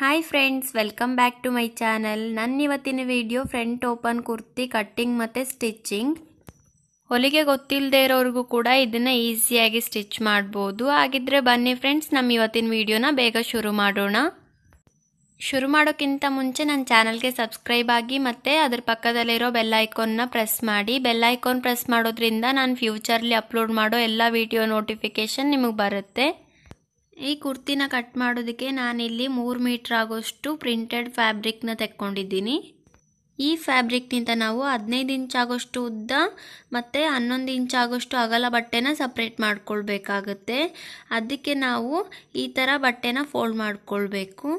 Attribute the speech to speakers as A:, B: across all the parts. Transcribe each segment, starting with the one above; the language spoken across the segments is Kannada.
A: hi friends welcome back to my channel ನನ್ನ ಇವತ್ತಿನ video front open kurti cutting ಮತ್ತು ಸ್ಟಿಚ್ಚಿಂಗ್ ಹೊಲಿಗೆ ಗೊತ್ತಿಲ್ಲದೆ ಇರೋರಿಗೂ ಕೂಡ ಇದನ್ನು ಈಸಿಯಾಗಿ ಸ್ಟಿಚ್ ಮಾಡ್ಬೋದು ಹಾಗಿದ್ರೆ ಬನ್ನಿ ಫ್ರೆಂಡ್ಸ್ ನಮ್ಮ ಇವತ್ತಿನ ವಿಡಿಯೋನ ಬೇಗ ಶುರು ಮಾಡೋಣ ಶುರು ಮಾಡೋಕ್ಕಿಂತ ಮುಂಚೆ ನನ್ನ ಚಾನಲ್ಗೆ ಸಬ್ಸ್ಕ್ರೈಬ್ ಆಗಿ ಮತ್ತು ಅದ್ರ ಪಕ್ಕದಲ್ಲಿರೋ ಬೆಲ್ ಐಕಾನ್ನ ಪ್ರೆಸ್ ಮಾಡಿ ಬೆಲ್ ಐಕಾನ್ ಪ್ರೆಸ್ ಮಾಡೋದ್ರಿಂದ ನಾನು ಫ್ಯೂಚರ್ಲಿ ಅಪ್ಲೋಡ್ ಮಾಡೋ ಎಲ್ಲ ವಿಡಿಯೋ ನೋಟಿಫಿಕೇಷನ್ ನಿಮಗೆ ಬರುತ್ತೆ ಈ ಕುರ್ತಿನ ಕಟ್ ಮಾಡೋದಕ್ಕೆ ನಾನಿಲ್ಲಿ ಮೂರು ಮೀಟ್ರ್ ಆಗೋಷ್ಟು ಪ್ರಿಂಟೆಡ್ ಫ್ಯಾಬ್ರಿಕ್ನ ತೆಕ್ಕೊಂಡಿದ್ದೀನಿ ಈ ಫ್ಯಾಬ್ರಿಕ್ನಿಂದ ನಾವು ಹದಿನೈದು ಇಂಚ್ ಆಗೋಷ್ಟು ಉದ್ದ ಮತ್ತು ಹನ್ನೊಂದು ಇಂಚ್ ಆಗೋಷ್ಟು ಅಗಲ ಬಟ್ಟೆನ ಸಪ್ರೇಟ್ ಮಾಡ್ಕೊಳ್ಬೇಕಾಗತ್ತೆ ಅದಕ್ಕೆ ನಾವು ಈ ಥರ ಬಟ್ಟೆನ ಫೋಲ್ಡ್ ಮಾಡಿಕೊಳ್ಬೇಕು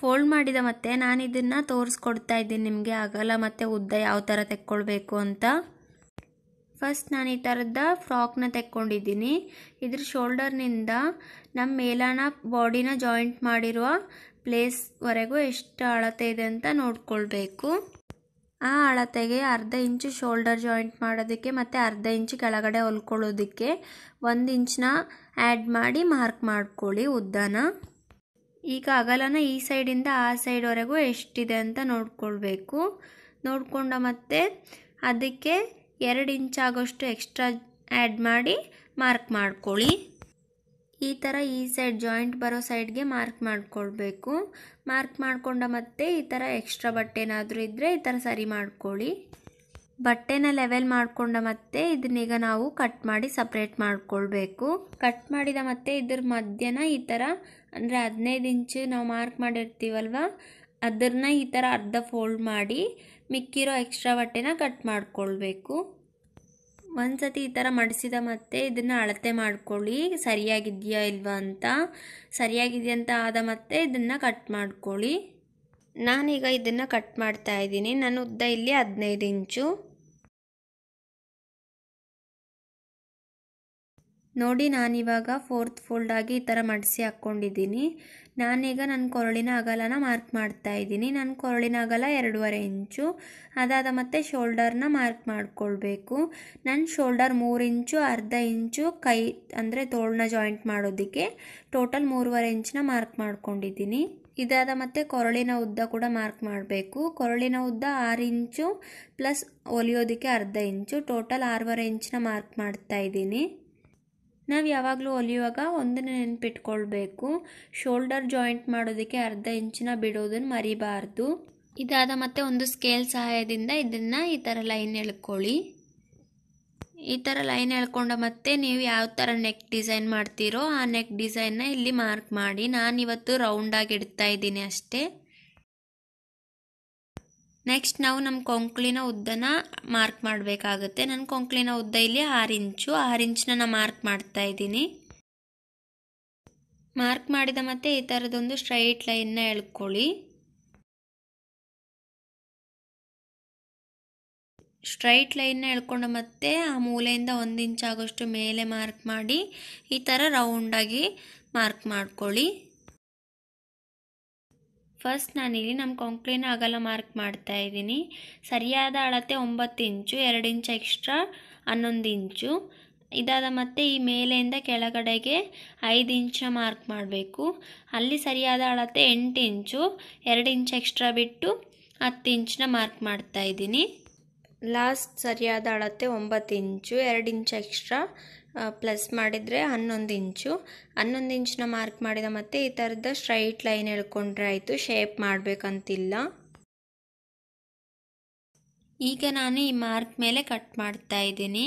A: ಫೋಲ್ಡ್ ಮಾಡಿದ ಮತ್ತೆ ನಾನು ಇದನ್ನು ತೋರಿಸ್ಕೊಡ್ತಾ ಇದ್ದೀನಿ ನಿಮಗೆ ಅಗಲ ಮತ್ತು ಉದ್ದ ಯಾವ ಥರ ತೆಕ್ಕೊಳ್ಬೇಕು ಅಂತ ಫಸ್ಟ್ ನಾನು ಈ ಥರದ ಫ್ರಾಕ್ನ ತೆಕ್ಕೊಂಡಿದ್ದೀನಿ ಇದ್ರ ಶೋಲ್ಡರ್ನಿಂದ ನಮ್ಮ ಮೇಲಾನ ಬಾಡಿನ ಜಾಯಿಂಟ್ ಮಾಡಿರುವ ಪ್ಲೇಸ್ವರೆಗೂ ಎಷ್ಟು ಅಳತೆ ಇದೆ ಅಂತ ನೋಡ್ಕೊಳ್ಬೇಕು ಆ ಅಳತೆಗೆ ಅರ್ಧ ಇಂಚು ಶೋಲ್ಡರ್ ಜಾಯಿಂಟ್ ಮಾಡೋದಕ್ಕೆ ಮತ್ತು ಅರ್ಧ ಇಂಚು ಕೆಳಗಡೆ ಹೊಲ್ಕೊಳ್ಳೋದಕ್ಕೆ ಒಂದು ಇಂಚನ್ನ ಆ್ಯಡ್ ಮಾಡಿ ಮಾರ್ಕ್ ಮಾಡ್ಕೊಳ್ಳಿ ಉದ್ದನ ಈಗ ಅಗಲನ ಈ ಸೈಡಿಂದ ಆ ಸೈಡ್ವರೆಗೂ ಎಷ್ಟಿದೆ ಅಂತ ನೋಡ್ಕೊಳ್ಬೇಕು ನೋಡ್ಕೊಂಡ ಮತ್ತೆ ಅದಕ್ಕೆ ಎರಡು ಇಂಚಾಗೋಷ್ಟು ಎಕ್ಸ್ಟ್ರಾ ಆ್ಯಡ್ ಮಾಡಿ ಮಾರ್ಕ್ ಮಾಡ್ಕೊಳ್ಳಿ ಈ ಥರ ಈ ಸೈಡ್ ಜಾಯಿಂಟ್ ಬರೋ ಸೈಡ್ಗೆ ಮಾರ್ಕ್ ಮಾಡಿಕೊಳ್ಬೇಕು ಮಾರ್ಕ್ ಮಾಡಿಕೊಂಡ ಮತ್ತೆ ಈ ಥರ ಎಕ್ಸ್ಟ್ರಾ ಬಟ್ಟೆ ಏನಾದರೂ ಇದ್ದರೆ ಈ ಥರ ಸರಿ ಮಾಡ್ಕೊಳ್ಳಿ ಬಟ್ಟೆನ ಲೆವೆಲ್ ಮಾಡಿಕೊಂಡ ಮತ್ತೆ ಇದನ್ನೀಗ ನಾವು ಕಟ್ ಮಾಡಿ ಸಪ್ರೇಟ್ ಮಾಡಿಕೊಳ್ಬೇಕು ಕಟ್ ಮಾಡಿದ ಮತ್ತೆ ಇದ್ರ ಮಧ್ಯನ ಈ ಥರ ಅಂದರೆ ಹದಿನೈದು ಇಂಚು ನಾವು ಮಾರ್ಕ್ ಮಾಡಿರ್ತೀವಲ್ವ ಅದನ್ನ ಈ ಥರ ಅರ್ಧ ಫೋಲ್ಡ್ ಮಾಡಿ ಮಿಕ್ಕಿರೋ ಎಕ್ಸ್ಟ್ರಾ ಬಟ್ಟೆನ ಕಟ್ ಮಾಡ್ಕೊಳ್ಬೇಕು ಒಂದು ಸತಿ ಈ ಥರ ಮಡಿಸಿದ ಮತ್ತೆ ಇದನ್ನು ಅಳತೆ ಮಾಡ್ಕೊಳ್ಳಿ ಸರಿಯಾಗಿದೆಯಾ ಇಲ್ವಾ ಅಂತ ಸರಿಯಾಗಿದೆಯಂತ ಆದ ಮತ್ತೆ
B: ಇದನ್ನು ಕಟ್ ಮಾಡ್ಕೊಳ್ಳಿ ನಾನೀಗ ಇದನ್ನು ಕಟ್ ಮಾಡ್ತಾ ಇದ್ದೀನಿ ನಾನು ಉದ್ದ ಇಲ್ಲಿ ಹದಿನೈದು ಇಂಚು ನೋಡಿ ನಾನಿವಾಗ ಫೋರ್ತ್ ಫೋಲ್ಡಾಗಿ ಈ ಥರ ಮಡಿಸಿ ಹಾಕ್ಕೊಂಡಿದ್ದೀನಿ ನಾನೀಗ
A: ನನ್ನ ಕೊರಳಿನ ಅಗಲನ ಮಾರ್ಕ್ ಮಾಡ್ತಾ ಇದ್ದೀನಿ ನನ್ನ ಕೊರಳಿನ ಅಗಲ ಎರಡೂವರೆ ಇಂಚು ಅದಾದ ಮತ್ತೆ ಶೋಲ್ಡರ್ನ ಮಾರ್ಕ್ ಮಾಡಿಕೊಳ್ಬೇಕು ನನ್ನ ಶೋಲ್ಡರ್ ಮೂರು ಇಂಚು ಅರ್ಧ ಇಂಚು ಕೈ ಅಂದರೆ ತೋಳನ್ನ ಜಾಯಿಂಟ್ ಮಾಡೋದಕ್ಕೆ ಟೋಟಲ್ ಮೂರುವರೆ ಇಂಚನ್ನ ಮಾರ್ಕ್ ಮಾಡ್ಕೊಂಡಿದ್ದೀನಿ ಇದಾದ ಮತ್ತೆ ಕೊರಳಿನ ಉದ್ದ ಕೂಡ ಮಾರ್ಕ್ ಮಾಡಬೇಕು ಕೊರಳಿನ ಉದ್ದ ಆರು ಇಂಚು ಪ್ಲಸ್ ಒಲಿಯೋದಕ್ಕೆ ಅರ್ಧ ಇಂಚು ಟೋಟಲ್ ಆರೂವರೆ ಇಂಚನ್ನ ಮಾರ್ಕ್ ಮಾಡ್ತಾ ಇದ್ದೀನಿ ನಾವು ಯಾವಾಗಲೂ ಹೊಲಿಯುವಾಗ ಒಂದನ್ನು ನೆನಪಿಟ್ಕೊಳ್ಬೇಕು ಶೋಲ್ಡರ್ ಜಾಯಿಂಟ್ ಮಾಡೋದಕ್ಕೆ ಅರ್ಧ ಇಂಚಿನ ಬಿಡೋದನ್ನು ಮರಿಬಾರ್ದು ಇದಾದ ಮತ್ತೆ ಒಂದು ಸ್ಕೇಲ್ ಸಹಾಯದಿಂದ ಇದನ್ನು ಈ ಥರ ಲೈನ್ ಎಳ್ಕೊಳ್ಳಿ ಈ ಥರ ಲೈನ್ ಎಳ್ಕೊಂಡ ಮತ್ತೆ ನೀವು ಯಾವ ಥರ ನೆಕ್ ಡಿಸೈನ್ ಮಾಡ್ತೀರೋ ಆ ನೆಕ್ ಡಿಸೈನ್ನ ಇಲ್ಲಿ ಮಾರ್ಕ್ ಮಾಡಿ ನಾನಿವತ್ತು ರೌಂಡಾಗಿ ಇಡ್ತಾ ಇದ್ದೀನಿ ಅಷ್ಟೇ ನೆಕ್ಸ್ಟ್ ನಾವು ನಮ್ಮ ಕೊಂಕ್ಳಿನ ಉದ್ದನ ಮಾರ್ಕ್ ಮಾಡಬೇಕಾಗುತ್ತೆ ನನ್ನ ಕೊಂಕ್ಳಿನ ಉದ್ದ ಇಲ್ಲಿ ಆರು ಇಂಚು ಆರು ಇಂಚನ್ನ ನಾನು
B: ಮಾರ್ಕ್ ಮಾಡ್ತಾ ಇದ್ದೀನಿ ಮಾರ್ಕ್ ಮಾಡಿದ ಮತ್ತೆ ಈ ಥರದೊಂದು ಸ್ಟ್ರೈಟ್ ಲೈನ್ನ ಎಳ್ಕೊಳ್ಳಿ ಸ್ಟ್ರೈಟ್ ಲೈನ್ನ ಎಳ್ಕೊಂಡು ಮತ್ತೆ ಆ ಮೂಲೆಯಿಂದ ಒಂದು ಇಂಚ್ ಆಗೋಷ್ಟು ಮೇಲೆ
A: ಮಾರ್ಕ್ ಮಾಡಿ ಈ ಥರ ರೌಂಡಾಗಿ ಮಾರ್ಕ್ ಮಾಡ್ಕೊಳ್ಳಿ ಫಸ್ಟ್ ನಾನಿಲ್ಲಿ ನಮ್ಮ ಕೊಂಕ್ಲಿನ ಅಗಲ ಮಾರ್ಕ್ ಮಾಡ್ತಾ ಇದ್ದೀನಿ ಸರಿಯಾದ ಅಳತೆ ಒಂಬತ್ತು ಇಂಚು ಎರಡು ಇಂಚು ಎಕ್ಸ್ಟ್ರಾ ಹನ್ನೊಂದು ಇಂಚು ಇದಾದ ಮತ್ತೆ ಈ ಮೇಲೆಯಿಂದ ಕೆಳಗಡೆಗೆ ಐದು ಇಂಚ ಮಾರ್ಕ್ ಮಾಡಬೇಕು ಅಲ್ಲಿ ಸರಿಯಾದ ಅಳತೆ ಎಂಟು ಇಂಚು ಎರಡು ಇಂಚ್ ಎಕ್ಸ್ಟ್ರಾ ಬಿಟ್ಟು ಹತ್ತು ಇಂಚನ್ನ ಮಾರ್ಕ್ ಮಾಡ್ತಾ ಇದ್ದೀನಿ ಲಾಸ್ಟ್ ಸರಿಯಾದ ಅಳತೆ ಒಂಬತ್ತು ಇಂಚು ಎರಡು ಇಂಚ್ ಎಕ್ಸ್ಟ್ರಾ ಪ್ಲಸ್ ಮಾಡಿದರೆ ಹನ್ನೊಂದು ಇಂಚು ಹನ್ನೊಂದು ಇಂಚನ್ನ ಮಾರ್ಕ್ ಮಾಡಿದ ಮತ್ತೆ ಈ ಥರದ ಸ್ಟ್ರೈಟ್
B: ಲೈನ್ ಎಳ್ಕೊಂಡ್ರೆ ಆಯಿತು ಶೇಪ್ ಮಾಡಬೇಕಂತಿಲ್ಲ
C: ಈಗ ನಾನು ಈ ಮಾರ್ಕ್ ಮೇಲೆ ಕಟ್ ಮಾಡ್ತಾ ಇದ್ದೀನಿ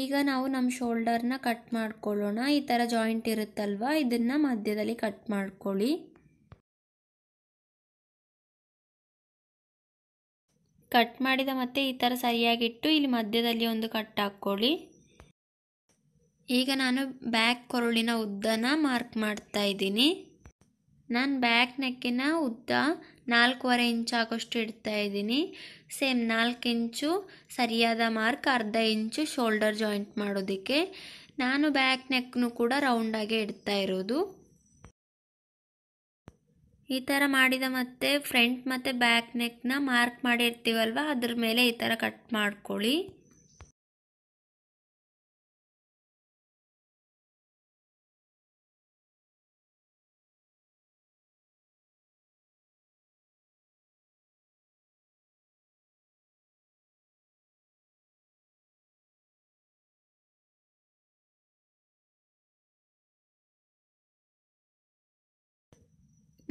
C: ಈಗ ನಾವು ನಮ್ಮ ಶೋಲ್ಡರ್ನ ಕಟ್ ಮಾಡ್ಕೊಳ್ಳೋಣ ಈ ಥರ
B: ಜಾಯಿಂಟ್ ಇರುತ್ತಲ್ವ ಇದನ್ನು ಮಧ್ಯದಲ್ಲಿ ಕಟ್ ಮಾಡ್ಕೊಳ್ಳಿ ಕಟ್ ಮಾಡಿದ ಮತ್ತೆ ಈ ಥರ ಸರಿಯಾಗಿಟ್ಟು ಇಲ್ಲಿ ಮಧ್ಯದಲ್ಲಿ ಒಂದು ಕಟ್ ಹಾಕ್ಕೊಳ್ಳಿ ಈಗ ನಾನು ಬ್ಯಾಕ್
A: ಕೊರಳಿನ ಉದ್ದನ ಮಾರ್ಕ್ ಮಾಡ್ತಾ ಇದ್ದೀನಿ ನಾನು ಬ್ಯಾಕ್ ನೆಕ್ಕಿನ ಉದ್ದ ನಾಲ್ಕೂವರೆ ಇಂಚು ಆಗೋಷ್ಟು ಇಡ್ತಾ ಇದ್ದೀನಿ ಸೇಮ್ ನಾಲ್ಕು ಇಂಚು ಸರಿಯಾದ ಮಾರ್ಕ್ ಅರ್ಧ ಇಂಚು ಶೋಲ್ಡರ್ ಜಾಯಿಂಟ್ ಮಾಡೋದಕ್ಕೆ ನಾನು ಬ್ಯಾಕ್ ನೆಕ್ನು ಕೂಡ ರೌಂಡಾಗೆ ಇಡ್ತಾ ಇರೋದು ಈ ಥರ ಮಾಡಿದ ಮತ್ತೆ
B: ಫ್ರಂಟ್ ಮತ್ತು ಬ್ಯಾಕ್ ನೆಕ್ನ ಮಾರ್ಕ್ ಮಾಡಿರ್ತೀವಲ್ವ ಅದ್ರ ಮೇಲೆ ಈ ಥರ ಕಟ್ ಮಾಡ್ಕೊಳ್ಳಿ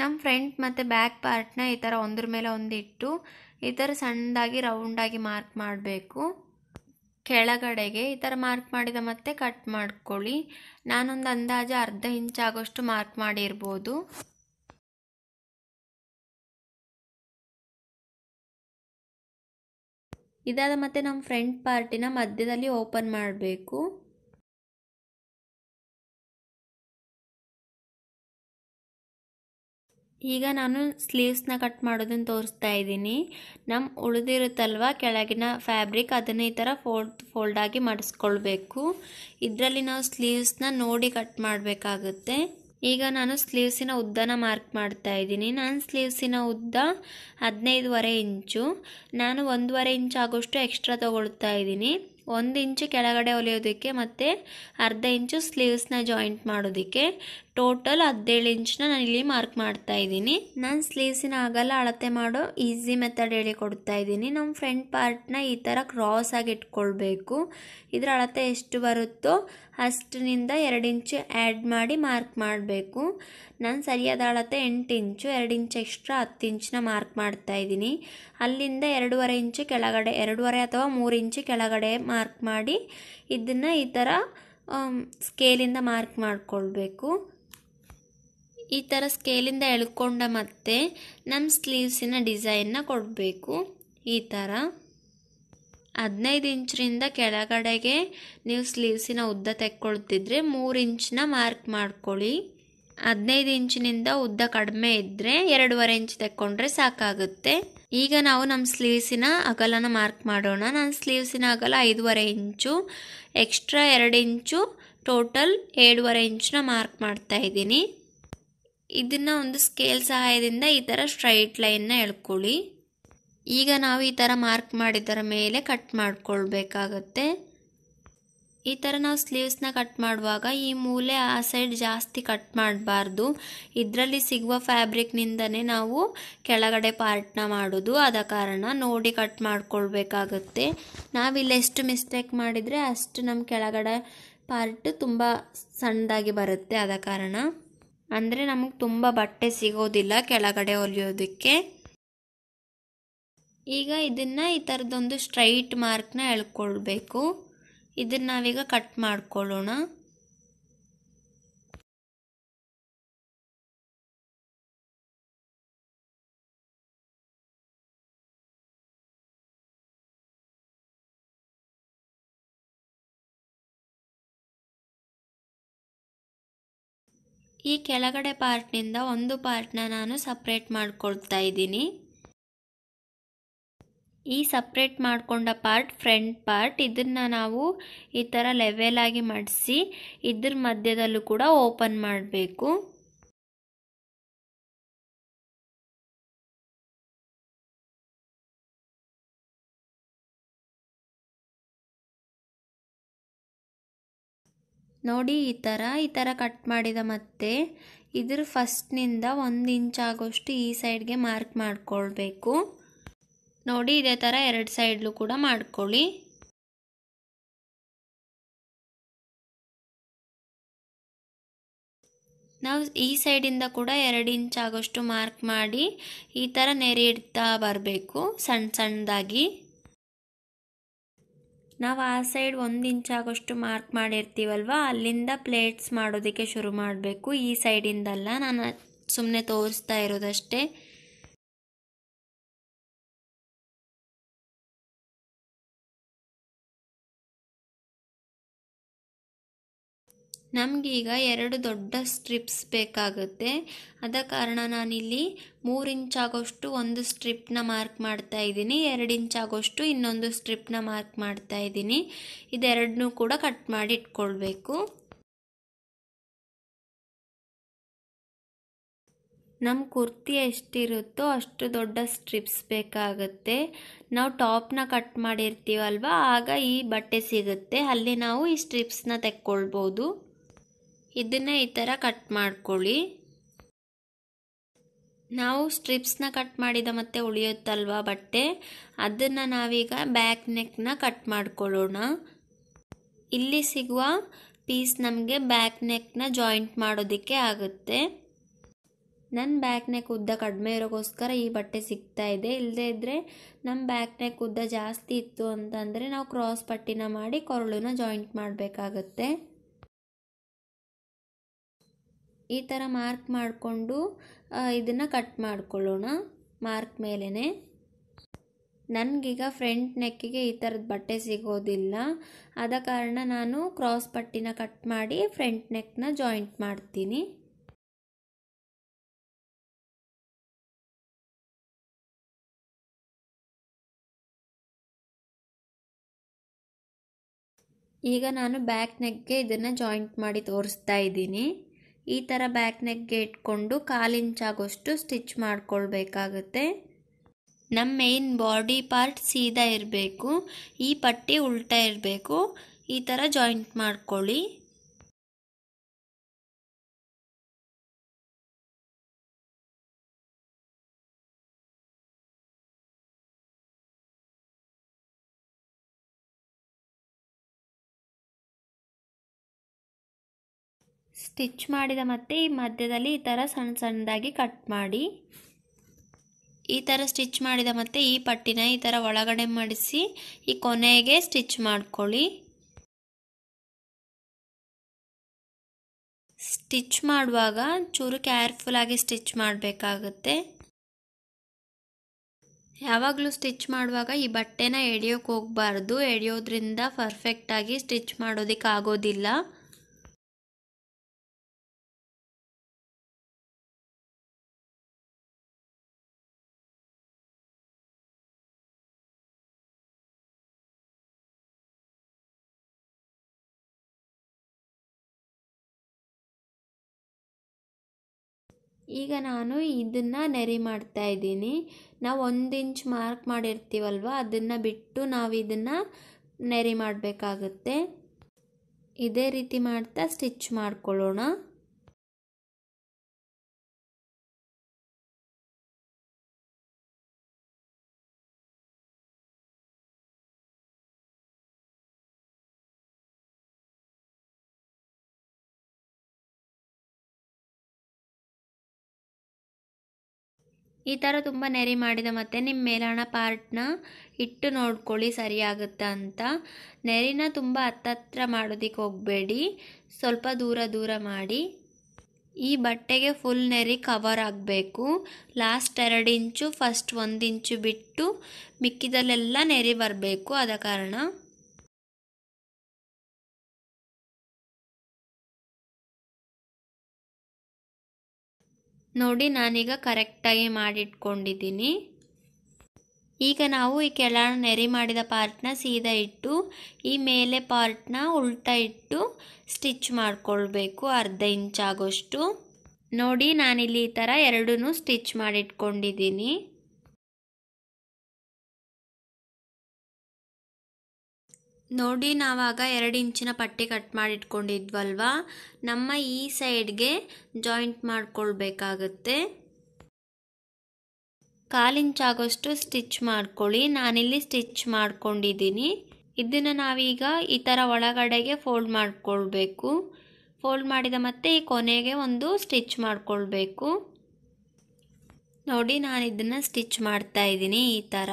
C: ನಮ್ಮ ಫ್ರಂಟ್ ಮತ್ತು ಬ್ಯಾಕ್
A: ಪಾರ್ಟ್ನ ಈ ಥರ ಒಂದ್ರ ಮೇಲೆ ಒಂದಿಟ್ಟು ಈ ಥರ ಸಣ್ಣದಾಗಿ ರೌಂಡಾಗಿ ಮಾರ್ಕ್ ಮಾಡಬೇಕು ಕೆಳಗಡೆಗೆ ಈ ಥರ ಮಾರ್ಕ್ ಮಾಡಿದ ಮತ್ತೆ ಕಟ್ ಮಾಡ್ಕೊಳ್ಳಿ ನಾನೊಂದು
C: ಅಂದಾಜು ಅರ್ಧ ಇಂಚ್ ಆಗೋಷ್ಟು ಮಾರ್ಕ್ ಮಾಡಿರ್ಬೋದು ಇದಾದ ಮತ್ತೆ ನಮ್ಮ ಫ್ರಂಟ್ ಪಾರ್ಟಿನ ಮಧ್ಯದಲ್ಲಿ ಓಪನ್ ಮಾಡಬೇಕು ಈಗ ನಾನು ಸ್ಲೀವ್ಸ್ನ
B: ಕಟ್ ಮಾಡೋದನ್ನು ತೋರಿಸ್ತಾ ಇದ್ದೀನಿ ನಮ್ಮ ಉಳಿದಿರುತ್ತಲ್ವ ಕೆಳಗಿನ ಫ್ಯಾಬ್ರಿಕ್ ಅದನ್ನು
A: ಈ ಥರ ಫೋಲ್ಡ್ ಫೋಲ್ಡಾಗಿ ಮಾಡಿಸ್ಕೊಳ್ಬೇಕು ಇದರಲ್ಲಿ ನಾವು ಸ್ಲೀವ್ಸ್ನ ನೋಡಿ ಕಟ್ ಮಾಡಬೇಕಾಗುತ್ತೆ ಈಗ ನಾನು ಸ್ಲೀವ್ಸಿನ ಉದ್ದನ ಮಾರ್ಕ್ ಮಾಡ್ತಾ ಇದ್ದೀನಿ ನಾನು ಸ್ಲೀವ್ಸಿನ ಉದ್ದ ಹದಿನೈದುವರೆ ಇಂಚು ನಾನು ಒಂದೂವರೆ ಇಂಚು ಆಗೋಷ್ಟು ಎಕ್ಸ್ಟ್ರಾ ತೊಗೊಳ್ತಾ ಇದ್ದೀನಿ ಒಂದು ಇಂಚು ಕೆಳಗಡೆ ಹೊಲಿಯೋದಕ್ಕೆ ಮತ್ತು ಅರ್ಧ ಇಂಚು ಸ್ಲೀವ್ಸ್ನ ಜಾಯಿಂಟ್ ಮಾಡೋದಕ್ಕೆ ಟೋಟಲ್ ಹದಿನೇಳು ಇಂಚನ್ನ ನಾನು ಇಲ್ಲಿ ಮಾರ್ಕ್ ಮಾಡ್ತಾ ಇದ್ದೀನಿ ನಾನು ಸ್ಲೀವ್ಸಿನ ಆಗಲ್ಲ ಅಳತೆ ಮಾಡೋ ಈಸಿ ಮೆಥಡ್ ಹೇಳಿ ಕೊಡ್ತಾ ಇದ್ದೀನಿ ನಮ್ಮ ಫ್ರಂಟ್ ಪಾರ್ಟ್ನ ಈ ಥರ ಕ್ರಾಸ್ ಆಗಿ ಇಟ್ಕೊಳ್ಬೇಕು ಇದರ ಅಳತೆ ಎಷ್ಟು ಬರುತ್ತೋ ಅಷ್ಟಿನಿಂದ ಎರಡು ಇಂಚು ಆ್ಯಡ್ ಮಾಡಿ ಮಾರ್ಕ್ ಮಾಡಬೇಕು ನಾನು ಸರಿಯಾದ ಅಳತೆ ಎಂಟು ಇಂಚು ಎರಡು ಇಂಚು ಎಕ್ಸ್ಟ್ರಾ ಹತ್ತು ಇಂಚನ್ನ ಮಾರ್ಕ್ ಮಾಡ್ತಾ ಇದ್ದೀನಿ ಅಲ್ಲಿಂದ ಎರಡೂವರೆ ಇಂಚು ಕೆಳಗಡೆ ಎರಡೂವರೆ ಅಥವಾ ಮೂರು ಇಂಚು ಕೆಳಗಡೆ ಮಾರ್ಕ್ ಮಾಡಿ ಇದನ್ನು ಈ ಥರ ಸ್ಕೇಲಿಂದ um, ಮಾರ್ಕ್ ಮಾಡಿಕೊಳ್ಬೇಕು ಈ ಥರ ಸ್ಕೇಲಿಂದ ಎಳ್ಕೊಂಡ ಮತ್ತೆ ನಮ್ಮ ಸ್ಲೀವ್ಸಿನ ಡಿಸೈನ್ನ ಕೊಡಬೇಕು ಈ ಥರ ಹದಿನೈದು ಇಂಚಿನಿಂದ ಕೆಳಗಡೆಗೆ ನೀವು ಸ್ಲೀವ್ಸಿನ ಉದ್ದ ತೆಕ್ಕೊಳ್ತಿದ್ರೆ ಮೂರು ಇಂಚನ್ನ ಮಾರ್ಕ್ ಮಾಡ್ಕೊಳ್ಳಿ ಹದಿನೈದು ಇಂಚಿನಿಂದ ಉದ್ದ ಕಡಿಮೆ ಇದ್ದರೆ ಎರಡೂವರೆ ಇಂಚ್ ತೆಕ್ಕೊಂಡ್ರೆ ಸಾಕಾಗುತ್ತೆ ಈಗ ನಾವು ನಮ್ಮ ಸ್ಲೀವ್ಸಿನ ಅಗಲನ ಮಾರ್ಕ್ ಮಾಡೋಣ ನಾನು ಸ್ಲೀವ್ಸಿನ ಅಗಲ ಐದೂವರೆ ಇಂಚು ಎಕ್ಸ್ಟ್ರಾ ಎರಡು ಇಂಚು ಟೋಟಲ್ ಏಳುವರೆ ಇಂಚನ್ನ ಮಾರ್ಕ್ ಮಾಡ್ತಾ ಇದ್ದೀನಿ ಇದನ್ನು ಒಂದು ಸ್ಕೇಲ್ ಸಹಾಯದಿಂದ ಈ ಥರ ಸ್ಟ್ರೈಟ್ ಲೈನ್ನ ಎಳ್ಕೊಳ್ಳಿ ಈಗ ನಾವು ಈ ಥರ ಮಾರ್ಕ್ ಮಾಡಿದರ ಮೇಲೆ ಕಟ್ ಮಾಡಿಕೊಳ್ಬೇಕಾಗತ್ತೆ ಈ ಥರ ನಾವು ಸ್ಲೀವ್ಸ್ನ ಕಟ್ ಮಾಡುವಾಗ ಈ ಮೂಲೆ ಆ ಸೈಡ್ ಜಾಸ್ತಿ ಕಟ್ ಮಾಡಬಾರ್ದು ಇದರಲ್ಲಿ ಸಿಗುವ ಫ್ಯಾಬ್ರಿಕ್ನಿಂದನೇ ನಾವು ಕೆಳಗಡೆ ಪಾರ್ಟ್ನ ಮಾಡೋದು ಆದ ಕಾರಣ ನೋಡಿ ಕಟ್ ಮಾಡ್ಕೊಳ್ಬೇಕಾಗುತ್ತೆ ನಾವಿಲ್ಲಿ ಎಷ್ಟು ಮಿಸ್ಟೇಕ್ ಮಾಡಿದರೆ ಅಷ್ಟು ನಮ್ಮ ಕೆಳಗಡೆ ಪಾರ್ಟ್ ತುಂಬ ಸಣ್ಣದಾಗಿ ಬರುತ್ತೆ ಆದ ಕಾರಣ ಅಂದರೆ ನಮಗೆ ತುಂಬ ಬಟ್ಟೆ ಸಿಗೋದಿಲ್ಲ ಕೆಳಗಡೆ ಹೊಲಿಯೋದಕ್ಕೆ ಈಗ ಇದನ್ನು ಈ ಥರದೊಂದು ಸ್ಟ್ರೈಟ್ ಮಾರ್ಕ್ನ
B: ಎಳ್ಕೊಳ್ಬೇಕು ಇದನ್ನ ನಾವೀಗ ಕಟ್ ಮಾಡ್ಕೊಳ್ಳೋಣ
C: ಈ ಕೆಳಗಡೆ ಪಾರ್ಟ್ನಿಂದ ಒಂದು ಪಾರ್ಟ್ನ ನಾನು ಸಪ್ರೇಟ್ ಮಾಡ್ಕೊಳ್ತಾ
B: ಇದ್ದೀನಿ
A: ಈ ಸಪ್ರೇಟ್ ಮಾಡಿಕೊಂಡ ಪಾರ್ಟ್ ಫ್ರಂಟ್
B: ಪಾರ್ಟ್ ಇದನ್ನು ನಾವು ಈ ಥರ ಲೆವೆಲಾಗಿ ಮಡಿಸಿ ಇದ್ರ ಮಧ್ಯದಲ್ಲೂ ಕೂಡ
C: ಓಪನ್ ಮಾಡಬೇಕು ನೋಡಿ ಈ ಥರ ಈ ಥರ
B: ಕಟ್ ಮಾಡಿದ ಮತ್ತೆ ಇದ್ರ ಫಸ್ಟ್ನಿಂದ ಒಂದು ಇಂಚ್ ಆಗೋಷ್ಟು ಈ ಸೈಡ್ಗೆ
A: ಮಾರ್ಕ್
C: ಮಾಡಿಕೊಳ್ಬೇಕು ನೋಡಿ ಇದೇ ಥರ ಎರಡು ಸೈಡ್ಲು ಕೂಡ ಮಾಡ್ಕೊಳ್ಳಿ ನಾವು ಈ ಸೈಡಿಂದ ಕೂಡ ಎರಡು ಇಂಚ್ ಆಗೋಷ್ಟು ಮಾರ್ಕ್ ಮಾಡಿ
A: ಈ ಥರ ನೆರೆ ಇಡ್ತಾ ಬರಬೇಕು ಸಣ್ಣ ಸಣ್ಣದಾಗಿ ನಾವು ಆ ಸೈಡ್ ಒಂದು ಇಂಚ್ ಆಗೋಷ್ಟು ಮಾರ್ಕ್ ಮಾಡಿರ್ತೀವಲ್ವ ಅಲ್ಲಿಂದ ಪ್ಲೇಟ್ಸ್ ಮಾಡೋದಕ್ಕೆ
B: ಶುರು ಮಾಡಬೇಕು ಈ ಸೈಡಿಂದಲ್ಲ ನಾನು ಸುಮ್ಮನೆ ತೋರಿಸ್ತಾ ಇರೋದಷ್ಟೇ ನಮಗೀಗ ಎರಡು ದೊಡ್ಡ ಸ್ಟ್ರಿಪ್ಸ್ ಬೇಕಾಗುತ್ತೆ ಅದ ಕಾರಣ ನಾನಿಲ್ಲಿ ಮೂರು ಇಂಚ್
A: ಆಗೋಷ್ಟು ಒಂದು ಸ್ಟ್ರಿಪ್ನ ಮಾರ್ಕ್ ಮಾಡ್ತಾ ಇದ್ದೀನಿ ಎರಡು ಇಂಚ್ ಆಗೋಷ್ಟು ಇನ್ನೊಂದು ಸ್ಟ್ರಿಪ್ನ ಮಾರ್ಕ್ ಮಾಡ್ತಾ
B: ಇದ್ದೀನಿ ಇದೆರಡನ್ನೂ ಕೂಡ ಕಟ್ ಮಾಡಿ ಇಟ್ಕೊಳ್ಬೇಕು ನಮ್ಮ ಕುರ್ತಿ ಎಷ್ಟಿರುತ್ತೋ ಅಷ್ಟು ದೊಡ್ಡ ಸ್ಟ್ರಿಪ್ಸ್ ಬೇಕಾಗುತ್ತೆ ನಾವು ಟಾಪ್ನ ಕಟ್ ಮಾಡಿರ್ತೀವಲ್ವ
A: ಆಗ ಈ ಬಟ್ಟೆ ಸಿಗುತ್ತೆ ಅಲ್ಲಿ ನಾವು ಈ ಸ್ಟ್ರಿಪ್ಸ್ನ ತೆಕ್ಕೊಳ್ಬೋದು ಇದನ್ನು ಈ ಥರ ಕಟ್ ಮಾಡ್ಕೊಳ್ಳಿ ನಾವು ಸ್ಟ್ರಿಪ್ಸ್ನ ಕಟ್ ಮಾಡಿದ ಮತ್ತೆ ಉಳಿಯುತ್ತಲ್ವ ಬಟ್ಟೆ ಅದನ್ನು ನಾವೀಗ ಬ್ಯಾಕ್ ನೆಕ್ನ ಕಟ್ ಮಾಡ್ಕೊಳ್ಳೋಣ ಇಲ್ಲಿ ಸಿಗುವ ಪೀಸ್ ನಮಗೆ ಬ್ಯಾಕ್ ನೆಕ್ನ ಜಾಯಿಂಟ್ ಮಾಡೋದಕ್ಕೆ ಆಗುತ್ತೆ ನನ್ನ ಬ್ಯಾಕ್ ನೆಕ್ ಉದ್ದ ಕಡಿಮೆ ಇರೋಕ್ಕೋಸ್ಕರ ಈ ಬಟ್ಟೆ ಸಿಗ್ತಾ ಇದೆ ಇಲ್ಲದೇ ಇದ್ದರೆ ನಮ್ಮ ಬ್ಯಾಕ್ ನೆಕ್ ಉದ್ದ ಜಾಸ್ತಿ ಇತ್ತು ಅಂತಂದರೆ ನಾವು ಕ್ರಾಸ್ ಪಟ್ಟಿನ ಮಾಡಿ ಕೊರಳನ್ನ ಜಾಯಿಂಟ್ ಮಾಡಬೇಕಾಗತ್ತೆ ಈ ಥರ ಮಾರ್ಕ್ ಮಾಡಿಕೊಂಡು ಇದನ್ನು ಕಟ್ ಮಾಡ್ಕೊಳ್ಳೋಣ ಮಾರ್ಕ್ ಮೇಲೇ ನನಗೀಗ ಫ್ರಂಟ್ ನೆಕ್ಕಿಗೆ ಈ ಥರದ ಬಟ್ಟೆ
B: ಸಿಗೋದಿಲ್ಲ ಆದ ಕಾರಣ ನಾನು ಕ್ರಾಸ್ ಪಟ್ಟಿನ ಕಟ್ ಮಾಡಿ ಫ್ರಂಟ್ ನೆಕ್ನ ಜಾಯಿಂಟ್
C: ಮಾಡ್ತೀನಿ ಈಗ ನಾನು ಬ್ಯಾಕ್ ನೆಕ್ಗೆ ಇದನ್ನು ಜಾಯಿಂಟ್ ಮಾಡಿ ತೋರಿಸ್ತಾ ಇದ್ದೀನಿ
A: ಈ ಥರ ಬ್ಯಾಕ್ ನೆಕ್ಗೆ ಇಟ್ಕೊಂಡು ಕಾಲಿಂಚಾಗೋಷ್ಟು ಸ್ಟಿಚ್ ಮಾಡಿಕೊಳ್ಬೇಕಾಗತ್ತೆ ನಮ್ಮ ಮೇನ್ ಬಾಡಿ ಪಾರ್ಟ್ ಸೀದಾ ಇರಬೇಕು ಈ ಪಟ್ಟಿ
C: ಉಲ್ಟಾ ಇರಬೇಕು ಈ ಥರ ಜಾಯಿಂಟ್ ಮಾಡ್ಕೊಳ್ಳಿ
B: ಸ್ಟಿಚ್ ಮಾಡಿದ ಮತ್ತೆ ಈ ಮಧ್ಯದಲ್ಲಿ ಈ ಥರ ಸಣ್ಣ ಸಣ್ಣದಾಗಿ ಕಟ್ ಮಾಡಿ ಈ ಥರ ಸ್ಟಿಚ್ ಮಾಡಿದ ಮತ್ತೆ ಈ ಪಟ್ಟಿನ ಈ ಥರ ಒಳಗಡೆ ಮಾಡಿಸಿ ಈ ಕೊನೆಗೆ ಸ್ಟಿಚ್ ಮಾಡ್ಕೊಳ್ಳಿ ಸ್ಟಿಚ್ ಮಾಡುವಾಗ ಚೂರು ಕೇರ್ಫುಲ್ಲಾಗಿ ಸ್ಟಿಚ್ ಮಾಡಬೇಕಾಗುತ್ತೆ
A: ಯಾವಾಗಲೂ ಸ್ಟಿಚ್ ಮಾಡುವಾಗ ಈ ಬಟ್ಟೆನ ಎಡೆಯೋಕ್ಕೆ ಹೋಗಬಾರ್ದು
C: ಪರ್ಫೆಕ್ಟ್ ಪರ್ಫೆಕ್ಟಾಗಿ ಸ್ಟಿಚ್ ಮಾಡೋದಿಕ್ಕೆ ಆಗೋದಿಲ್ಲ ಈಗ ನಾನು ಇದನ್ನು ನೆರಿ ಮಾಡ್ತಾ ಇದ್ದೀನಿ
A: ನಾವು ಒಂದು ಇಂಚ್ ಮಾರ್ಕ್ ಮಾಡಿರ್ತೀವಲ್ವ ಅದನ್ನು ಬಿಟ್ಟು ನಾವು ಇದನ್ನು
B: ನೆರಿ ಮಾಡಬೇಕಾಗುತ್ತೆ ಇದೇ ರೀತಿ ಮಾಡ್ತಾ ಸ್ಟಿಚ್ ಮಾಡ್ಕೊಳ್ಳೋಣ ಈ ಥರ ತುಂಬ ನೆರಿ ಮಾಡಿದ ಮತ್ತು ನಿಮ್ಮ ಮೇಲಣ ಪಾರ್ಟ್ನ ಇಟ್ಟು ನೋಡ್ಕೊಳ್ಳಿ ಸರಿಯಾಗುತ್ತೆ ಅಂತ
A: ನೆರಿನ ತುಂಬ ಹತ್ತತ್ರ ಮಾಡೋದಕ್ಕೆ ಹೋಗಬೇಡಿ ಸ್ವಲ್ಪ ದೂರ ದೂರ ಮಾಡಿ ಈ ಬಟ್ಟೆಗೆ ಫುಲ್ ನೆರಿ ಕವರ್ ಆಗಬೇಕು ಲಾಸ್ಟ್ ಎರಡು ಇಂಚು
B: ಫಸ್ಟ್ ಒಂದು ಇಂಚು ಬಿಟ್ಟು ಮಿಕ್ಕಿದಲ್ಲೆಲ್ಲ ನೆರಿ ಬರಬೇಕು ಆದ ಕಾರಣ
C: ನೋಡಿ ನಾನೀಗ ಕರೆಕ್ಟಾಗಿ ಮಾಡಿಟ್ಕೊಂಡಿದ್ದೀನಿ
A: ಈಗ ನಾವು ಈ ಕೆಳಗಡೆ ನೆರಿ ಮಾಡಿದ ಪಾರ್ಟ್ನ ಸೀದಾ ಇಟ್ಟು ಈ ಮೇಲೆ ಪಾರ್ಟ್ನ ಉಲ್ಟಾ ಇಟ್ಟು ಸ್ಟಿಚ್ ಮಾಡಿಕೊಳ್ಬೇಕು ಅರ್ಧ
B: ಇಂಚ್ ಆಗೋಷ್ಟು ನೋಡಿ ನಾನಿಲ್ಲಿ ಈ ಥರ ಎರಡೂ ಸ್ಟಿಚ್ ಮಾಡಿಟ್ಕೊಂಡಿದ್ದೀನಿ ನೋಡಿ ನಾವಾಗ ಎರಡು ಇಂಚಿನ ಪಟ್ಟಿ ಕಟ್ ಮಾಡಿಟ್ಕೊಂಡಿದ್ವಲ್ವ ನಮ್ಮ ಈ
A: ಸೈಡ್ಗೆ ಜಾಯಿಂಟ್ ಮಾಡಿಕೊಳ್ಬೇಕಾಗತ್ತೆ ಕಾಲಿಂಚಾಗೋಷ್ಟು ಸ್ಟಿಚ್ ಮಾಡ್ಕೊಳ್ಳಿ ನಾನಿಲ್ಲಿ ಸ್ಟಿಚ್ ಮಾಡ್ಕೊಂಡಿದ್ದೀನಿ ಇದನ್ನು ನಾವೀಗ ಈ ಥರ ಒಳಗಡೆಗೆ ಫೋಲ್ಡ್ ಮಾಡಿಕೊಳ್ಬೇಕು ಫೋಲ್ಡ್ ಮಾಡಿದ ಮತ್ತೆ ಈ
B: ಕೊನೆಗೆ ಒಂದು ಸ್ಟಿಚ್ ಮಾಡಿಕೊಳ್ಬೇಕು ನೋಡಿ ನಾನು ಇದನ್ನು
C: ಸ್ಟಿಚ್ ಮಾಡ್ತಾ ಇದ್ದೀನಿ ಈ ಥರ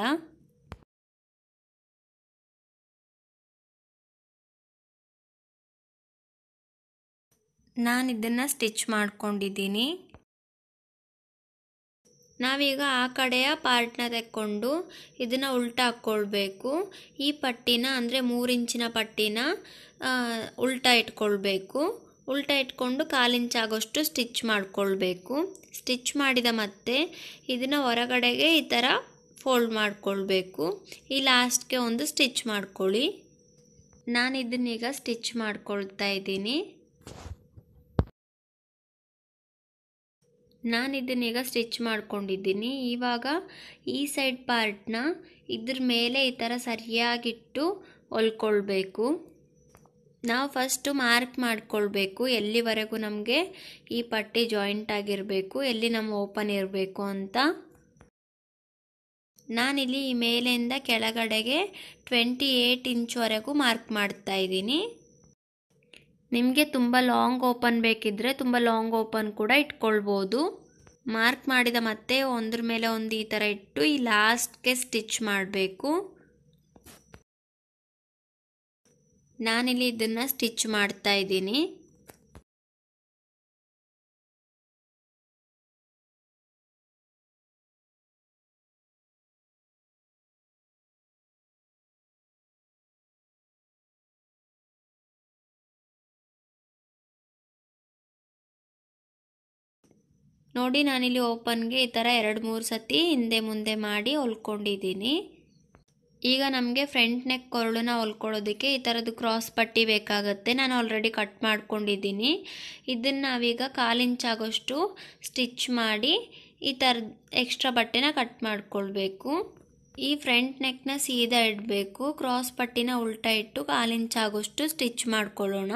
C: ನಾನು ಇದನ್ನು ಸ್ಟಿಚ್ ಮಾಡ್ಕೊಂಡಿದ್ದೀನಿ ನಾವೀಗ ಆ
A: ಕಡೆಯ ಪಾರ್ಟ್ನ ತೆಕ್ಕೊಂಡು ಇದನ್ನು ಉಲ್ಟ ಹಾಕ್ಕೊಳ್ಬೇಕು ಈ ಪಟ್ಟಿನ ಅಂದರೆ ಮೂರು ಇಂಚಿನ ಪಟ್ಟಿನ ಉಲ್ಟಾ ಇಟ್ಕೊಳ್ಬೇಕು ಉಲ್ಟ ಇಟ್ಕೊಂಡು ಕಾಲಿಂಚಾಗೋಷ್ಟು ಸ್ಟಿಚ್ ಮಾಡಿಕೊಳ್ಬೇಕು ಸ್ಟಿಚ್ ಮಾಡಿದ ಮತ್ತೆ ಇದನ್ನು ಹೊರಗಡೆಗೆ ಈ ಥರ ಫೋಲ್ಡ್ ಮಾಡಿಕೊಳ್ಬೇಕು ಈ ಲಾಸ್ಟ್ಗೆ ಒಂದು ಸ್ಟಿಚ್ ಮಾಡ್ಕೊಳ್ಳಿ ನಾನು ಇದನ್ನೀಗ ಸ್ಟಿಚ್ ಮಾಡ್ಕೊಳ್ತಾ ಇದ್ದೀನಿ ನಾನು ಇದನ್ನೀಗ ಸ್ಟಿಚ್ ಮಾಡ್ಕೊಂಡಿದ್ದೀನಿ ಇವಾಗ ಈ ಸೈಡ್ ಪಾರ್ಟ್ನ ಇದ್ರ ಮೇಲೆ ಈ ಥರ ಸರಿಯಾಗಿಟ್ಟು ಹೊಲ್ಕೊಳ್ಬೇಕು ನಾವು ಫಸ್ಟು ಮಾರ್ಕ್ ಮಾಡಿಕೊಳ್ಬೇಕು ಎಲ್ಲಿವರೆಗೂ ನಮಗೆ ಈ ಪಟ್ಟಿ ಜಾಯಿಂಟ್ ಆಗಿರಬೇಕು ಎಲ್ಲಿ ನಮ್ಮ ಓಪನ್ ಇರಬೇಕು ಅಂತ ನಾನಿಲ್ಲಿ ಈ ಮೇಲೆಯಿಂದ ಕೆಳಗಡೆಗೆ ಟ್ವೆಂಟಿ ಏಯ್ಟ್ ಇಂಚ್ವರೆಗೂ ಮಾರ್ಕ್ ಮಾಡ್ತಾ ಇದ್ದೀನಿ ನಿಮಗೆ ತುಂಬ ಲಾಂಗ್ ಓಪನ್ ಬೇಕಿದ್ದರೆ ತುಂಬ ಲಾಂಗ್ ಓಪನ್ ಕೂಡ ಇಟ್ಕೊಳ್ಬೋದು ಮಾರ್ಕ್ ಮಾಡಿದ ಮತ್ತೆ ಒಂದ್ರ ಮೇಲೆ ಒಂದು ಈ
B: ಥರ ಇಟ್ಟು ಈ ಲಾಸ್ಟ್ಗೆ ಸ್ಟಿಚ್ ಮಾಡಬೇಕು
C: ನಾನಿಲ್ಲಿ ಇದನ್ನು ಸ್ಟಿಚ್ ಮಾಡ್ತಾ ಇದ್ದೀನಿ ನೋಡಿ ನಾನಿಲ್ಲಿ ಓಪನ್ಗೆ ಈ ಥರ ಎರಡು ಮೂರು ಸತಿ ಹಿಂದೆ
A: ಮುಂದೆ ಮಾಡಿ ಹೊಲ್ಕೊಂಡಿದ್ದೀನಿ ಈಗ ನಮಗೆ ಫ್ರಂಟ್ ನೆಕ್ ಕೊರಳನ್ನ ಹೊಲ್ಕೊಳ್ಳೋದಕ್ಕೆ ಈ ಥರದ್ದು ಕ್ರಾಸ್ ಪಟ್ಟಿ ಬೇಕಾಗುತ್ತೆ ನಾನು ಆಲ್ರೆಡಿ ಕಟ್ ಮಾಡ್ಕೊಂಡಿದ್ದೀನಿ ಇದನ್ನು ನಾವೀಗ ಕಾಲು ಆಗೋಷ್ಟು ಸ್ಟಿಚ್ ಮಾಡಿ ಈ ಥರದ ಎಕ್ಸ್ಟ್ರಾ ಬಟ್ಟೆನ ಕಟ್ ಮಾಡ್ಕೊಳ್ಬೇಕು ಈ ಫ್ರಂಟ್ ನೆಕ್ನ ಸೀದಾ ಇಡಬೇಕು ಕ್ರಾಸ್ ಪಟ್ಟಿನ ಉಲ್ಟಾ
C: ಇಟ್ಟು ಕಾಲು ಆಗೋಷ್ಟು ಸ್ಟಿಚ್ ಮಾಡ್ಕೊಳ್ಳೋಣ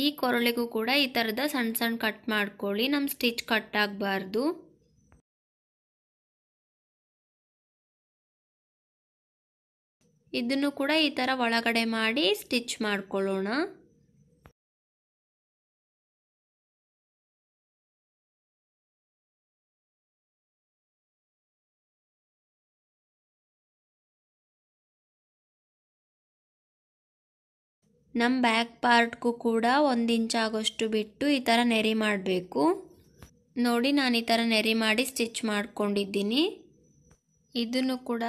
C: ಈ
B: ಕೊರಳಿಗೂ ಕೂಡ ಈ ಥರದ ಸಣ್ಣ ಸಣ್ಣ ಕಟ್ ಮಾಡ್ಕೊಳ್ಳಿ ನಮ್ಮ ಸ್ಟಿಚ್ ಕಟ್ ಆಗಬಾರ್ದು
C: ಇದನ್ನು ಕೂಡ ಈ ಥರ ಒಳಗಡೆ ಮಾಡಿ ಸ್ಟಿಚ್ ಮಾಡ್ಕೊಳ್ಳೋಣ ನಮ್ಮ ಬ್ಯಾಕ್ ಪಾರ್ಟ್ಗೂ ಕೂಡ ಒಂದು ಇಂಚ್
B: ಆಗೋಷ್ಟು ಬಿಟ್ಟು ಈ ಥರ ನೆರಿ ಮಾಡಬೇಕು ನೋಡಿ ನಾನು ಈ ಥರ ನೆರಿ ಮಾಡಿ
A: ಸ್ಟಿಚ್ ಮಾಡಿಕೊಂಡಿದ್ದೀನಿ ಇದನ್ನು ಕೂಡ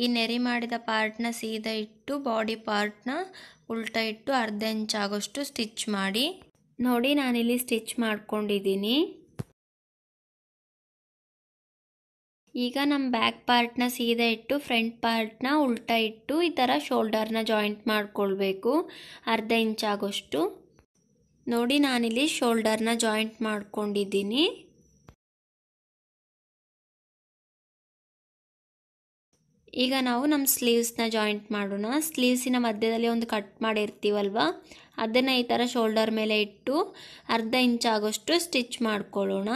A: ಈ ನೆರಿ ಮಾಡಿದ ಪಾರ್ಟ್ನ ಸೀದಾ ಇಟ್ಟು ಬಾಡಿ ಪಾರ್ಟ್ನ ಉಲ್ಟಾ ಇಟ್ಟು ಅರ್ಧ ಇಂಚ್ ಆಗೋಷ್ಟು ಸ್ಟಿಚ್ ಮಾಡಿ
B: ನೋಡಿ ನಾನಿಲ್ಲಿ ಸ್ಟಿಚ್ ಮಾಡ್ಕೊಂಡಿದ್ದೀನಿ ಈಗ ನಮ್ಮ ಬ್ಯಾಕ್ ಪಾರ್ಟ್ನ ಸೀದಾ ಇಟ್ಟು ಫ್ರಂಟ್ ಪಾರ್ಟ್ನ ಉಲ್ಟಾ ಇಟ್ಟು
A: ಈ ಥರ ಶೋಲ್ಡರ್ನ ಜಾಯಿಂಟ್ ಮಾಡಿಕೊಳ್ಬೇಕು ಅರ್ಧ ಇಂಚ್ ಆಗೋಷ್ಟು
B: ನೋಡಿ ನಾನಿಲ್ಲಿ ಶೋಲ್ಡರ್ನ ಜಾಯಿಂಟ್ ಮಾಡ್ಕೊಂಡಿದ್ದೀನಿ ಈಗ ನಾವು ನಮ್ಮ ಸ್ಲೀವ್ಸ್ನ ಜಾಯಿಂಟ್ ಮಾಡೋಣ ಸ್ಲೀವ್ಸಿನ ಮಧ್ಯದಲ್ಲಿ ಒಂದು ಕಟ್ ಮಾಡಿರ್ತೀವಲ್ವ ಅದನ್ನು ಈ ಥರ ಶೋಲ್ಡರ್ ಮೇಲೆ
C: ಇಟ್ಟು ಅರ್ಧ ಇಂಚ್ ಆಗೋಷ್ಟು ಸ್ಟಿಚ್ ಮಾಡ್ಕೊಳ್ಳೋಣ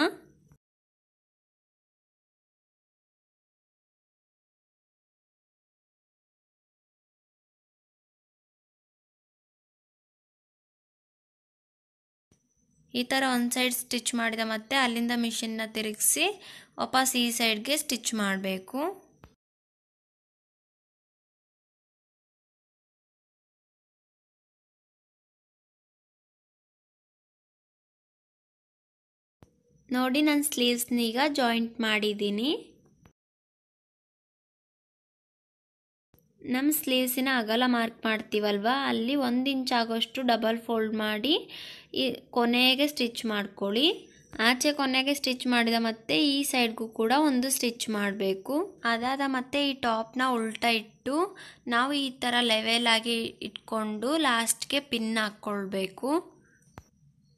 C: ಈ ಥರ ಒಂದು ಸೈಡ್ ಸ್ಟಿಚ್ ಮಾಡಿದ ಮತ್ತೆ ಅಲ್ಲಿಂದ ಮಿಷಿನ್ನ ತಿರುಗಿಸಿ
B: ವಾಪಸ್ ಈ ಸೈಡ್ಗೆ ಸ್ಟಿಚ್
C: ಮಾಡಬೇಕು ನೋಡಿ ನನ್ನ ಸ್ಲೀವ್ಸ್ನ ಈಗ ಜಾಯಿಂಟ್ ಮಾಡಿದ್ದೀನಿ ನಮ್ಮ
B: ಸ್ಲೀವ್ಸಿನ ಅಗಲ ಮಾರ್ಕ್ ಮಾಡ್ತೀವಲ್ವ ಅಲ್ಲಿ ಒಂದು ಇಂಚ್ ಆಗೋಷ್ಟು ಡಬಲ್ ಫೋಲ್ಡ್ ಮಾಡಿ
A: ಈ ಕೊನೆಗೆ ಸ್ಟಿಚ್ ಮಾಡ್ಕೊಳ್ಳಿ ಆಚೆ ಕೊನೆಗೆ ಸ್ಟಿಚ್ ಮಾಡಿದ ಮತ್ತೆ ಈ ಸೈಡ್ಗೂ ಕೂಡ ಒಂದು ಸ್ಟಿಚ್ ಮಾಡಬೇಕು ಅದಾದ ಮತ್ತೆ ಈ ಟಾಪ್ನ ಉಲ್ಟಾ ಇಟ್ಟು ನಾವು ಈ ಥರ ಆಗಿ ಇಟ್ಕೊಂಡು ಲಾಸ್ಟ್ಗೆ ಪಿನ್ ಹಾಕ್ಕೊಳ್ಬೇಕು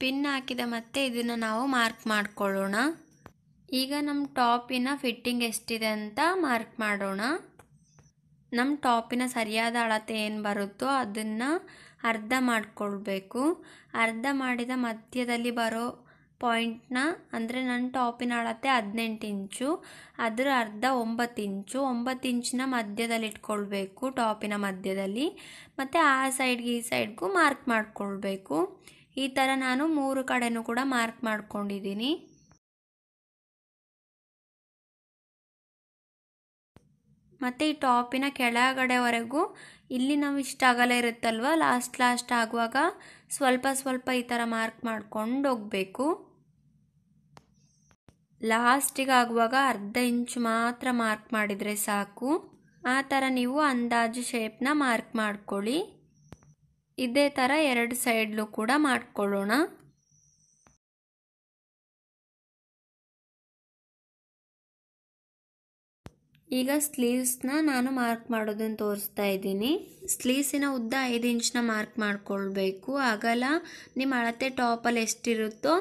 A: ಪಿನ್ ಹಾಕಿದ ಮತ್ತೆ ಇದನ್ನು ನಾವು ಮಾರ್ಕ್ ಮಾಡ್ಕೊಳ್ಳೋಣ ಈಗ ನಮ್ಮ ಟಾಪಿನ ಫಿಟ್ಟಿಂಗ್ ಎಷ್ಟಿದೆ ಅಂತ ಮಾರ್ಕ್ ಮಾಡೋಣ ನಮ್ಮ ಟಾಪಿನ ಸರಿಯಾದ ಅಳತೆ ಏನು ಬರುತ್ತೋ ಅದನ್ನು ಅರ್ಧ ಮಾಡಿಕೊಳ್ಬೇಕು ಅರ್ಧ ಮಾಡಿದ ಮಧ್ಯದಲ್ಲಿ ಬರೋ ಪಾಯಿಂಟ್ನ ಅಂದರೆ ನನ್ನ ಟಾಪಿನ ಅಳತೆ ಹದಿನೆಂಟು ಇಂಚು ಅದರ ಅರ್ಧ ಒಂಬತ್ತು ಇಂಚು ಒಂಬತ್ತು ಇಂಚಿನ ಮಧ್ಯದಲ್ಲಿ ಇಟ್ಕೊಳ್ಬೇಕು ಟಾಪಿನ ಮಧ್ಯದಲ್ಲಿ ಮತ್ತು ಆ ಸೈಡ್ಗೆ ಈ ಸೈಡ್ಗೂ ಮಾರ್ಕ್ ಮಾಡಿಕೊಳ್ಬೇಕು ಈ ಥರ
B: ನಾನು ಮೂರು ಕಡೆಯೂ ಕೂಡ ಮಾರ್ಕ್ ಮಾಡ್ಕೊಂಡಿದ್ದೀನಿ ಮತ್ತು ಈ ಟಾಪಿನ ಕೆಳಗಡೆವರೆಗೂ
A: ಇಲ್ಲಿ ನಾವು ಇಷ್ಟು ಆಗಲೇ ಇರುತ್ತಲ್ವ ಲಾಸ್ಟ್ ಲಾಸ್ಟ್ ಆಗುವಾಗ ಸ್ವಲ್ಪ ಸ್ವಲ್ಪ ಈ ಥರ ಮಾರ್ಕ್ ಮಾಡ್ಕೊಂಡು ಹೋಗಬೇಕು ಲಾಸ್ಟಿಗೆ ಆಗುವಾಗ ಅರ್ಧ ಇಂಚು ಮಾತ್ರ ಮಾರ್ಕ್ ಮಾಡಿದರೆ ಸಾಕು ಆ ಥರ ನೀವು ಅಂದಾಜು
B: ಶೇಪ್ನ ಮಾರ್ಕ್ ಮಾಡ್ಕೊಳ್ಳಿ ಇದೇ ಥರ ಎರಡು ಸೈಡ್ಲು ಕೂಡ ಮಾಡ್ಕೊಳ್ಳೋಣ
C: ಈಗ ಸ್ಲೀವ್ಸ್ನ ನಾನು ಮಾರ್ಕ್ ಮಾಡೋದನ್ನು ತೋರಿಸ್ತಾ
A: ಇದ್ದೀನಿ ಸ್ಲೀವ್ಸಿನ ಉದ್ದ ಐದು ಇಂಚನ್ನ ಮಾರ್ಕ್ ಮಾಡಿಕೊಳ್ಬೇಕು ಅಗಲ ನಿಮ್ಮ ಅಳತೆ ಟಾಪಲ್ಲಿ ಎಷ್ಟಿರುತ್ತೋ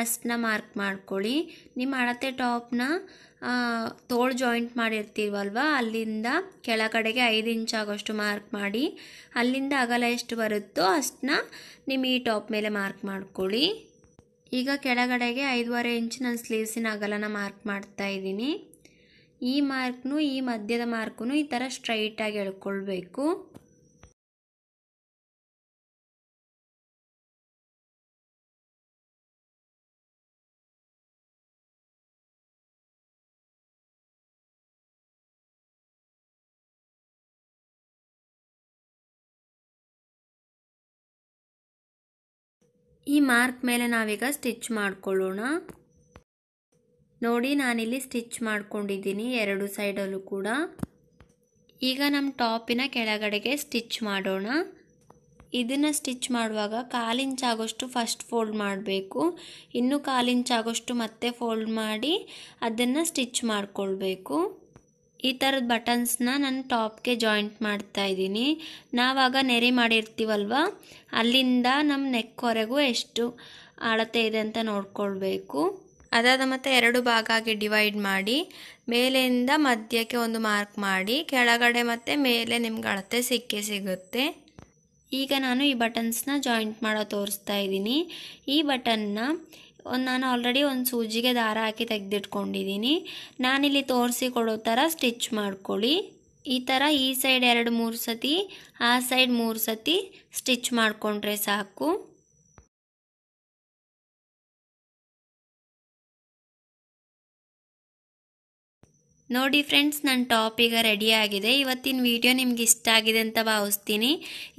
A: ಅಷ್ಟನ್ನ ಮಾರ್ಕ್ ಮಾಡ್ಕೊಳ್ಳಿ ನಿಮ್ಮ ಅಳತೆ ಟಾಪ್ನ ತೋಳು ಜಾಯಿಂಟ್ ಮಾಡಿರ್ತೀವಲ್ವ ಅಲ್ಲಿಂದ ಕೆಳಗಡೆಗೆ ಐದು ಇಂಚ್ ಆಗೋಷ್ಟು ಮಾರ್ಕ್ ಮಾಡಿ ಅಲ್ಲಿಂದ ಅಗಲ ಎಷ್ಟು ಬರುತ್ತೋ ಅಷ್ಟನ್ನ ನಿಮ್ಮ ಈ ಟಾಪ್ ಮೇಲೆ ಮಾರ್ಕ್ ಮಾಡ್ಕೊಳ್ಳಿ ಈಗ ಕೆಳಗಡೆಗೆ ಐದೂವರೆ ಇಂಚ್ ನಾನು ಸ್ಲೀವ್ಸಿನ ಅಗಲನ ಮಾರ್ಕ್ ಮಾಡ್ತಾ
B: ಇದ್ದೀನಿ ಈ ಮಾರ್ಕ್ನು ಈ ಮಧ್ಯದ ಮಾರ್ಕ್ನು ಈ ಥರ ಸ್ಟ್ರೈಟಾಗಿ ಎಳ್ಕೊಳ್ಬೇಕು ಈ ಮಾರ್ಕ್ ಮೇಲೆ ನಾವೀಗ ಸ್ಟಿಚ್ ಮಾಡ್ಕೊಳ್ಳೋಣ ನೋಡಿ ನಾನಿಲ್ಲಿ
A: ಸ್ಟಿಚ್ ಮಾಡ್ಕೊಂಡಿದ್ದೀನಿ ಎರಡು ಸೈಡಲ್ಲೂ ಕೂಡ ಈಗ ನಮ್ಮ ಟಾಪಿನ ಕೆಳಗಡೆಗೆ ಸ್ಟಿಚ್ ಮಾಡೋಣ ಇದನ್ನು ಸ್ಟಿಚ್ ಮಾಡುವಾಗ ಕಾಲಿಂಚ್ ಆಗೋಷ್ಟು ಫಸ್ಟ್ ಫೋಲ್ಡ್ ಮಾಡಬೇಕು ಇನ್ನು ಕಾಲಿಂಚ್ ಆಗೋಷ್ಟು ಮತ್ತೆ ಫೋಲ್ಡ್ ಮಾಡಿ ಅದನ್ನು ಸ್ಟಿಚ್ ಮಾಡಿಕೊಳ್ಬೇಕು ಈ ಥರದ ಬಟನ್ಸ್ನ ನಾನು ಟಾಪ್ಗೆ ಜಾಯಿಂಟ್ ಮಾಡ್ತಾ ಇದ್ದೀನಿ ನಾವಾಗ ನೆರೆ ಮಾಡಿರ್ತೀವಲ್ವ ಅಲ್ಲಿಂದ ನಮ್ಮ ನೆಕ್ವರೆಗೂ ಎಷ್ಟು ಅಳತೆ ಇದೆ ಅಂತ ನೋಡ್ಕೊಳ್ಬೇಕು ಅದಾದ ಮತ್ತೆ ಎರಡು ಭಾಗ ಆಗಿ ಡಿವೈಡ್ ಮಾಡಿ ಮೇಲೆಯಿಂದ ಮಧ್ಯಕ್ಕೆ ಒಂದು ಮಾರ್ಕ್ ಮಾಡಿ ಕೆಳಗಡೆ ಮತ್ತು ಮೇಲೆ ನಿಮ್ಗೆ ಅಳತೆ ಸಿಕ್ಕೇ ಸಿಗುತ್ತೆ ಈಗ ನಾನು ಈ ಬಟನ್ಸ್ನ ಜಾಯಿಂಟ್ ಮಾಡೋ ತೋರಿಸ್ತಾ ಇದ್ದೀನಿ ಈ ಬಟನ್ನ ಒಂದು ನಾನು ಆಲ್ರೆಡಿ ಒಂದು ಸೂಜಿಗೆ ದಾರ ಹಾಕಿ ತೆಗೆದಿಟ್ಕೊಂಡಿದ್ದೀನಿ ನಾನಿಲ್ಲಿ ತೋರಿಸಿ ಕೊಡೋ ಥರ ಸ್ಟಿಚ್ ಮಾಡ್ಕೊಳ್ಳಿ ಈ ಥರ ಈ ಸೈಡ್ ಎರಡು ಮೂರು
C: ಸತಿ ಆ ಸೈಡ್ ಮೂರು ಸತಿ ಸ್ಟಿಚ್ ಮಾಡಿಕೊಂಡ್ರೆ ಸಾಕು ನೋಡಿ ಫ್ರೆಂಡ್ಸ್ ನನ್ನ ಟಾಪ್ ಈಗ ರೆಡಿ ಆಗಿದೆ ಇವತ್ತಿನ ವಿಡಿಯೋ ನಿಮ್ಗೆ ಇಷ್ಟ ಆಗಿದೆ
A: ಅಂತ ಭಾವಿಸ್ತೀನಿ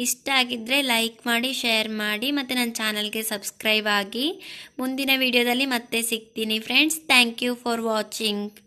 A: ಇಷ್ಟ ಆಗಿದ್ದರೆ ಲೈಕ್ ಮಾಡಿ ಶೇರ್ ಮಾಡಿ ಮತ್ತು ನನ್ನ ಚಾನಲ್ಗೆ
B: ಸಬ್ಸ್ಕ್ರೈಬ್ ಆಗಿ ಮುಂದಿನ ವಿಡಿಯೋದಲ್ಲಿ ಮತ್ತೆ ಸಿಗ್ತೀನಿ friends thank you for watching